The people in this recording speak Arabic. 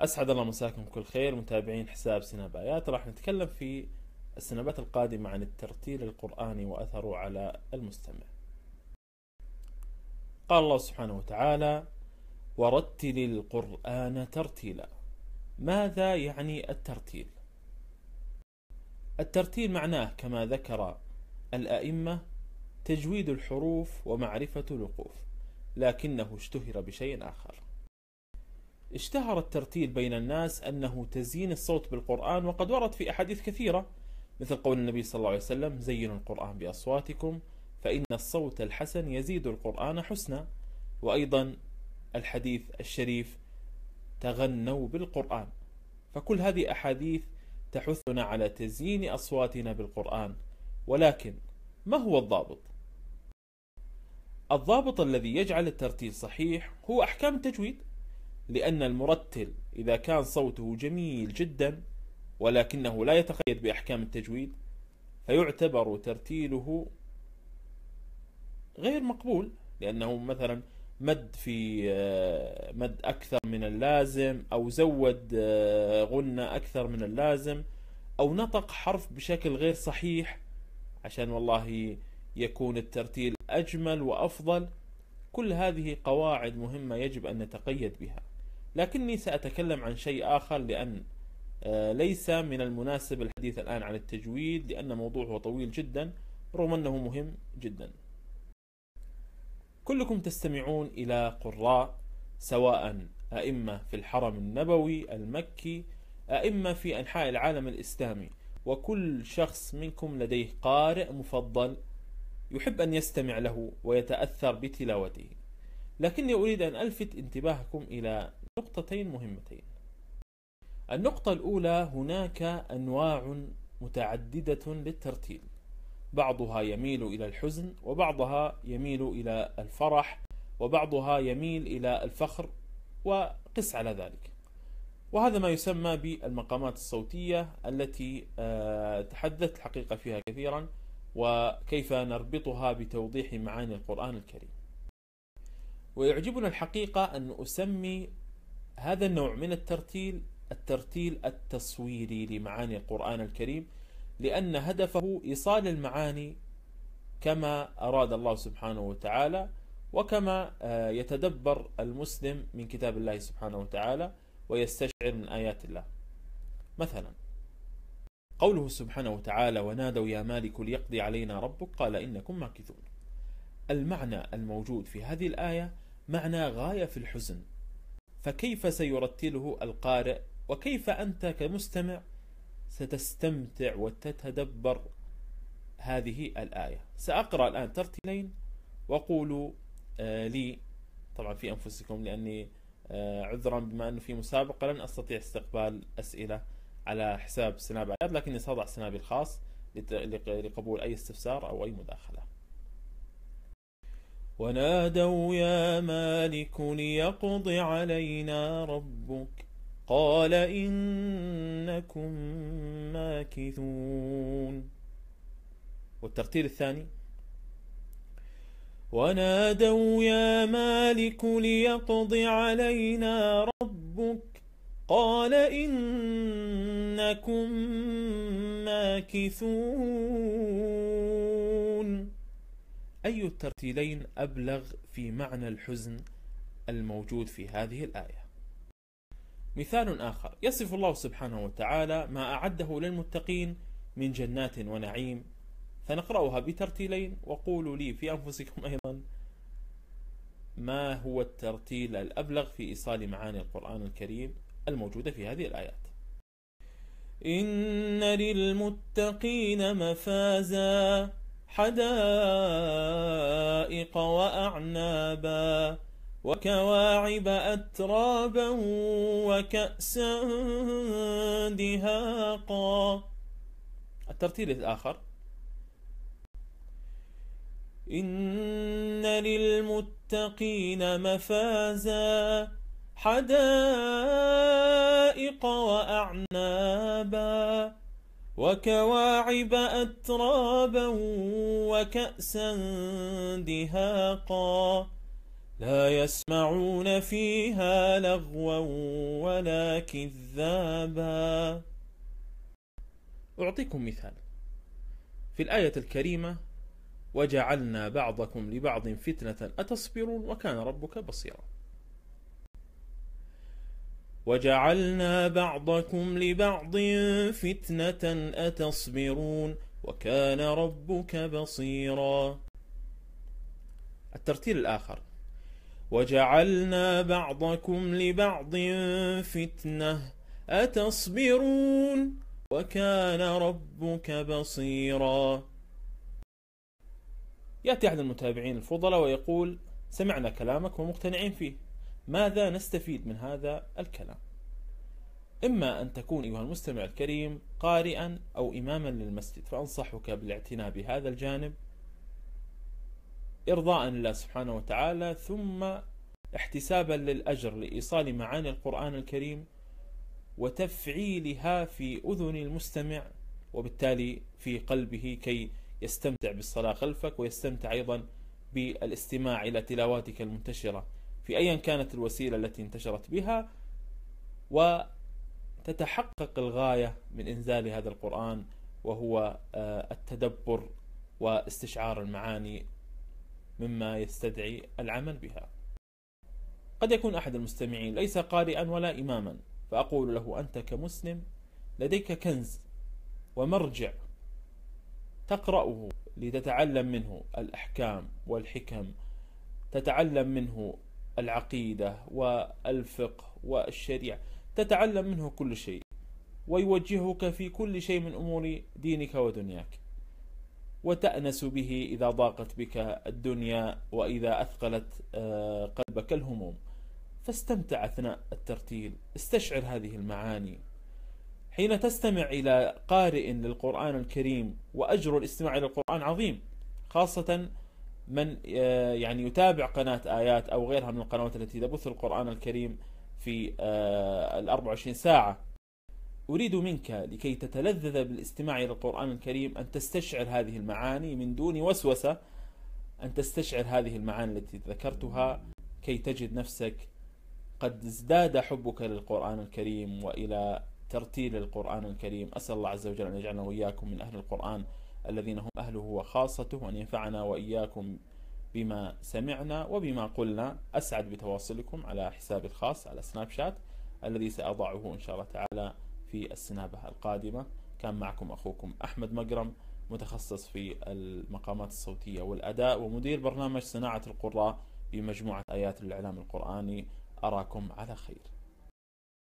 اسعد الله مساكم كل خير متابعين حساب سنابايات راح نتكلم في السنابات القادمة عن الترتيل القرآني وأثره على المستمع قال الله سبحانه وتعالى ورتل القرآن ترتيلا ماذا يعني الترتيل؟ الترتيل معناه كما ذكر الأئمة تجويد الحروف ومعرفة الوقوف لكنه اشتهر بشيء آخر اشتهر الترتيل بين الناس أنه تزيين الصوت بالقرآن وقد ورد في أحاديث كثيرة مثل قول النبي صلى الله عليه وسلم زينوا القرآن بأصواتكم فإن الصوت الحسن يزيد القرآن حسنا وأيضا الحديث الشريف تغنوا بالقرآن فكل هذه أحاديث تحثنا على تزيين أصواتنا بالقرآن ولكن ما هو الضابط؟ الضابط الذي يجعل الترتيل صحيح هو أحكام التجويد لأن المرتل إذا كان صوته جميل جدا ولكنه لا يتقيد بأحكام التجويد فيعتبر ترتيله غير مقبول لأنه مثلا مد في آه، مد أكثر من اللازم أو زود آه، غنة أكثر من اللازم أو نطق حرف بشكل غير صحيح عشان والله يكون الترتيل أجمل وأفضل كل هذه قواعد مهمة يجب أن نتقيد بها لكني سأتكلم عن شيء آخر لأن آه، ليس من المناسب الحديث الآن عن التجويد لأن موضوعه طويل جدا رغم أنه مهم جدا كلكم تستمعون إلى قراء سواء أئمة في الحرم النبوي المكي أئمة في أنحاء العالم الإسلامي وكل شخص منكم لديه قارئ مفضل يحب أن يستمع له ويتأثر بتلاوته لكني أريد أن ألفت انتباهكم إلى نقطتين مهمتين النقطة الأولى هناك أنواع متعددة للترتيل بعضها يميل إلى الحزن وبعضها يميل إلى الفرح وبعضها يميل إلى الفخر وقس على ذلك وهذا ما يسمى بالمقامات الصوتية التي آه، تحدثت الحقيقة فيها كثيرا وكيف نربطها بتوضيح معاني القرآن الكريم ويعجبنا الحقيقة أن أسمي هذا النوع من الترتيل الترتيل التصويري لمعاني القرآن الكريم لأن هدفه إيصال المعاني كما أراد الله سبحانه وتعالى وكما آه، يتدبر المسلم من كتاب الله سبحانه وتعالى ويستشعر من آيات الله مثلا قوله سبحانه وتعالى ونادوا يا مالك ليقضي علينا ربك قال إنكم ماكثون المعنى الموجود في هذه الآية معنى غاية في الحزن فكيف سيرتله القارئ وكيف أنت كمستمع ستستمتع وتتدبر هذه الآية سأقرأ الآن ترتيلين وقولوا آه، لي طبعا في أنفسكم لأني آه، عذرا بما أنه في مسابقة لن أستطيع استقبال أسئلة على حساب سناب لكني سأضع سنابي الخاص لقبول أي استفسار أو أي مداخلة ونادوا يا مالك ليقض علينا ربك قال إنكم ماكثون والترتيل الثاني ونادوا يا مالك ليقض علينا ربك قال إنكم ماكثون أي الترتيلين أبلغ في معنى الحزن الموجود في هذه الآية مثال آخر يصف الله سبحانه وتعالى ما أعده للمتقين من جنات ونعيم فنقرأها بترتيلين وقولوا لي في أنفسكم أيضا ما هو الترتيل الأبلغ في إيصال معاني القرآن الكريم الموجودة في هذه الآيات إن للمتقين مفازا حدائق وأعنابا وكواعب أترابا وكأسا دهاقا الترتيل الآخر إن للمتقين مفازا حدائق وأعنابا وكواعب أترابا وكأسا دهاقا لا يسمعون فيها لغوا ولا كذابا أعطيكم مثال في الآية الكريمة وجعلنا بعضكم لبعض فتنة أتصبرون وكان ربك بصيرا وجعلنا بعضكم لبعض فتنة أتصبرون وكان ربك بصيرا الترتيل الآخر وجعلنا بعضكم لبعض فتنة أتصبرون وكان ربك بصيرا يأتي أحد المتابعين الفضلاء ويقول سمعنا كلامك ومقتنعين فيه ماذا نستفيد من هذا الكلام إما أن تكون أيها المستمع الكريم قارئا أو إماما للمسجد فأنصحك بالاعتناء بهذا الجانب إرضاء لله سبحانه وتعالى ثم احتسابا للأجر لإيصال معاني القرآن الكريم وتفعيلها في أذن المستمع وبالتالي في قلبه كي يستمتع بالصلاة خلفك ويستمتع أيضا بالاستماع إلى تلاواتك المنتشرة في أيا كانت الوسيلة التي انتشرت بها وتتحقق الغاية من إنزال هذا القرآن وهو آه، التدبر واستشعار المعاني مما يستدعي العمل بها قد يكون أحد المستمعين ليس قارئا ولا إماما فأقول له أنت كمسلم لديك كنز ومرجع تقرأه لتتعلم منه الأحكام والحكم تتعلم منه العقيدة والفقه والشريعة تتعلم منه كل شيء ويوجهك في كل شيء من أمور دينك ودنياك وتأنس به إذا ضاقت بك الدنيا وإذا أثقلت آه، قلبك الهموم فاستمتع أثناء الترتيل استشعر هذه المعاني حين تستمع إلى قارئ للقرآن الكريم وأجر الاستماع إلى القرآن عظيم خاصة من آه، يعني يتابع قناة آيات أو غيرها من القنوات التي تبث القرآن الكريم في آه، ال 24 ساعة أريد منك لكي تتلذذ بالاستماع إلى القرآن الكريم أن تستشعر هذه المعاني من دون وسوسة أن تستشعر هذه المعاني التي ذكرتها كي تجد نفسك قد ازداد حبك للقرآن الكريم وإلى ترتيل القرآن الكريم أسأل الله عز وجل أن يجعلنا وإياكم من أهل القرآن الذين هم أهله وخاصته وأن ينفعنا وإياكم بما سمعنا وبما قلنا أسعد بتواصلكم على حسابي الخاص على سناب شات الذي سأضعه إن شاء الله تعالى في السنابة القادمة كان معكم أخوكم أحمد مقرم متخصص في المقامات الصوتية والأداء ومدير برنامج صناعة القراء بمجموعة آيات الإعلام القرآني أراكم على خير